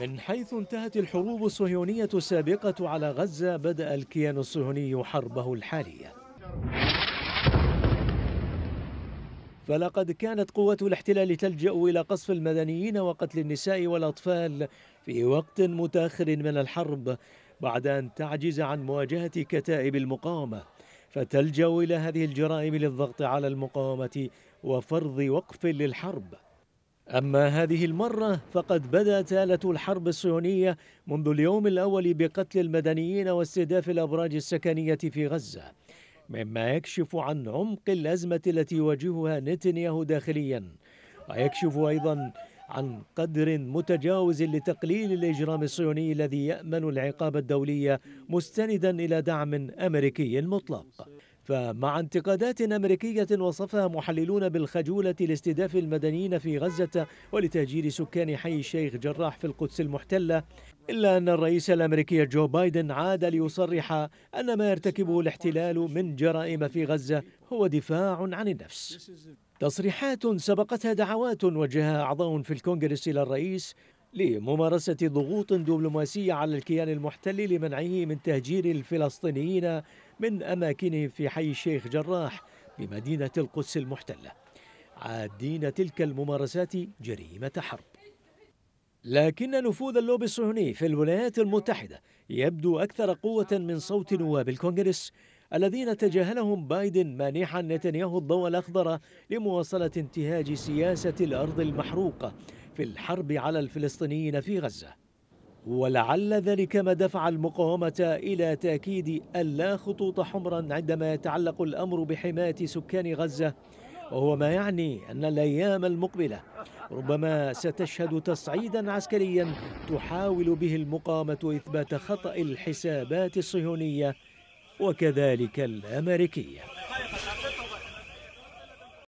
من حيث انتهت الحروب الصهيونية السابقة على غزة بدأ الكيان الصهيوني حربه الحالية فلقد كانت قوة الاحتلال تلجأ إلى قصف المدنيين وقتل النساء والأطفال في وقت متأخر من الحرب بعد أن تعجز عن مواجهة كتائب المقاومة فتلجأ إلى هذه الجرائم للضغط على المقاومة وفرض وقف للحرب أما هذه المرة فقد بدأت آلة الحرب الصهيونية منذ اليوم الأول بقتل المدنيين واستهداف الأبراج السكنية في غزة مما يكشف عن عمق الأزمة التي يواجهها نتنياهو داخليا ويكشف أيضا عن قدر متجاوز لتقليل الإجرام الصهيوني الذي يأمن العقاب الدولي مستندا إلى دعم أمريكي مطلق فمع انتقادات أمريكية وصفها محللون بالخجولة لاستهداف المدنيين في غزة ولتهجير سكان حي الشيخ جراح في القدس المحتلة إلا أن الرئيس الأمريكي جو بايدن عاد ليصرح أن ما يرتكبه الاحتلال من جرائم في غزة هو دفاع عن النفس تصريحات سبقتها دعوات وجهها أعضاء في الكونغرس إلى الرئيس لممارسة ضغوط دبلوماسية على الكيان المحتل لمنعه من تهجير الفلسطينيين من أماكنهم في حي الشيخ جراح بمدينة القدس المحتلة عادين تلك الممارسات جريمة حرب لكن نفوذ اللوبي الصهيوني في الولايات المتحدة يبدو أكثر قوة من صوت نواب الكونغرس الذين تجاهلهم بايدن مانحا نتنياهو الضوء الأخضر لمواصلة انتهاج سياسة الأرض المحروقة في الحرب على الفلسطينيين في غزة ولعل ذلك ما دفع المقاومة إلى تأكيد أن لا خطوط حمرا عندما يتعلق الأمر بحماية سكان غزة وهو ما يعني أن الأيام المقبلة ربما ستشهد تصعيدا عسكريا تحاول به المقاومة إثبات خطأ الحسابات الصهيونية وكذلك الأمريكية